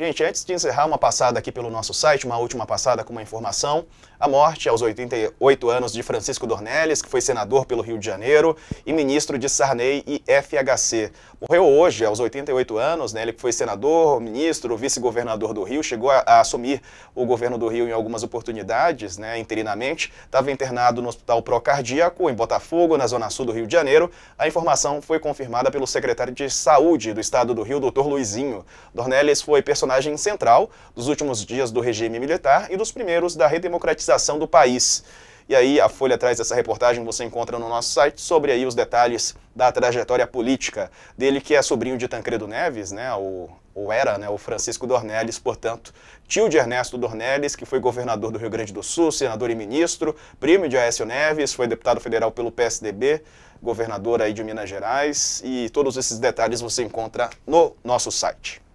Gente, antes de encerrar uma passada aqui pelo nosso site, uma última passada com uma informação, a morte aos 88 anos de Francisco Dornelles, que foi senador pelo Rio de Janeiro e ministro de Sarney e FHC. Morreu hoje, aos 88 anos, né? Ele foi senador, ministro, vice-governador do Rio, chegou a, a, assumir o governo do Rio em algumas oportunidades, né? Interinamente, estava internado no Hospital Procardíaco, em Botafogo, na zona sul do Rio de Janeiro. A informação foi confirmada pelo secretário de Saúde do Estado do Rio, Dr. Luizinho. Dornelles foi personagem central dos últimos dias do regime militar e dos primeiros da redemocratização do país. E aí a Folha traz essa reportagem, você encontra no nosso site sobre aí os detalhes da trajetória política dele, que é sobrinho de Tancredo Neves, né, o, ou era, né, o Francisco Dornelles, portanto, tio de Ernesto Dornelles, que foi governador do Rio Grande do Sul, senador e ministro, primo de Aécio Neves, foi deputado federal pelo PSDB, governador aí de Minas Gerais, e todos esses detalhes você encontra no nosso site.